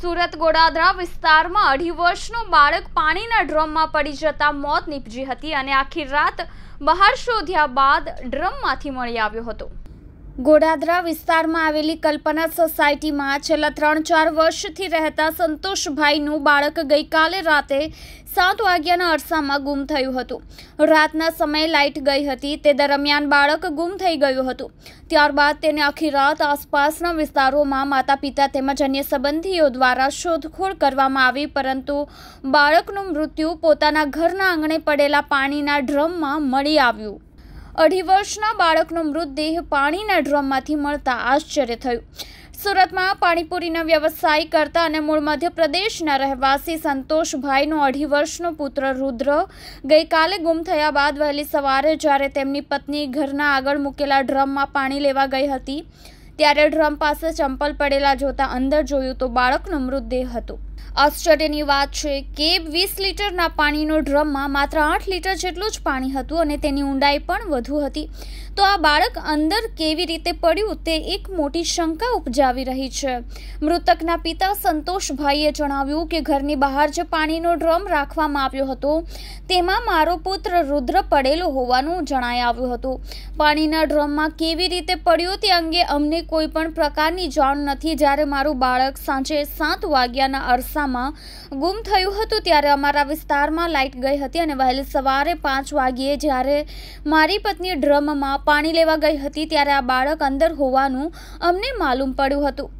સુરત ગોડાધરા વિસ્તારમાં અઢી વર્ષનું બાળક પાણીના ડ્રમમાં પડી જતા મોત નીપજી હતી અને આખી રાત બહાર શોધ્યા બાદ ડ્રમમાંથી મળી આવ્યો હતો ગોડાદરા વિસ્તારમાં આવેલી કલ્પના સોસાયટીમાં છેલ્લા ત્રણ ચાર વર્ષથી રહેતા સંતોષભાઈનું બાળક ગઈકાલે રાતે સાત વાગ્યાના અરસામાં ગુમ થયું હતું રાતના સમયે લાઇટ ગઈ હતી તે દરમિયાન બાળક ગુમ થઈ ગયું હતું ત્યારબાદ તેને આખી રાત આસપાસના વિસ્તારોમાં માતા પિતા તેમજ અન્ય સંબંધીઓ દ્વારા શોધખોળ કરવામાં આવી પરંતુ બાળકનું મૃત્યુ પોતાના ઘરના આંગણે પડેલા પાણીના ડ્રમમાં મળી આવ્યું અઢી વર્ષના બાળકનો મૃતદેહ પાણીના ડ્રમમાંથી મળતા આશ્ચર્ય થયું સુરતમાં પાણીપુરીના વ્યવસાય કરતા અને મૂળ મધ્યપ્રદેશના રહેવાસી સંતોષભાઈનો અઢી વર્ષનો પુત્ર રુદ્ર ગઈકાલે ગુમ થયા બાદ વહેલી સવારે જ્યારે તેમની પત્ની ઘરના આગળ મૂકેલા ડ્રમમાં પાણી લેવા ગઈ હતી ત્યારે ડ્રમ પાસે ચંપલ પડેલા જોતા અંદર જોયું તો બાળકનો મૃતદેહ હતો આશ્ચર્યની વાત છે કે વીસ લીટરના પાણીનો ડ્રમમાં માત્ર આઠ લીટર જેટલું જ પાણી હતું અને તેની ઊંડાઈ પણ વધુ હતી તો આ બાળક અંદર કેવી રીતે પડ્યું તે એક મોટી શંકા ઉપજાવી રહી છે મૃતકના પિતા સંતોષભાઈએ જણાવ્યું કે ઘરની બહાર જે પાણીનો ડ્રમ રાખવામાં આવ્યો હતો તેમાં મારો પુત્ર રુદ્ર પડેલો હોવાનું જણાય આવ્યું હતું પાણીના ડ્રમમાં કેવી રીતે પડ્યું તે અંગે અમને કોઈ પણ પ્રકારની જાણ નથી જ્યારે મારું બાળક સાંજે સાત વાગ્યાના અરસામાં ગુમ થયું હતું ત્યારે અમારા વિસ્તારમાં લાઇટ ગઈ હતી અને વહેલી સવારે પાંચ વાગ્યે જ્યારે મારી પત્ની ડ્રમમાં પાણી લેવા ગઈ હતી ત્યારે આ બાળક અંદર હોવાનું અમને માલુમ પડ્યું હતું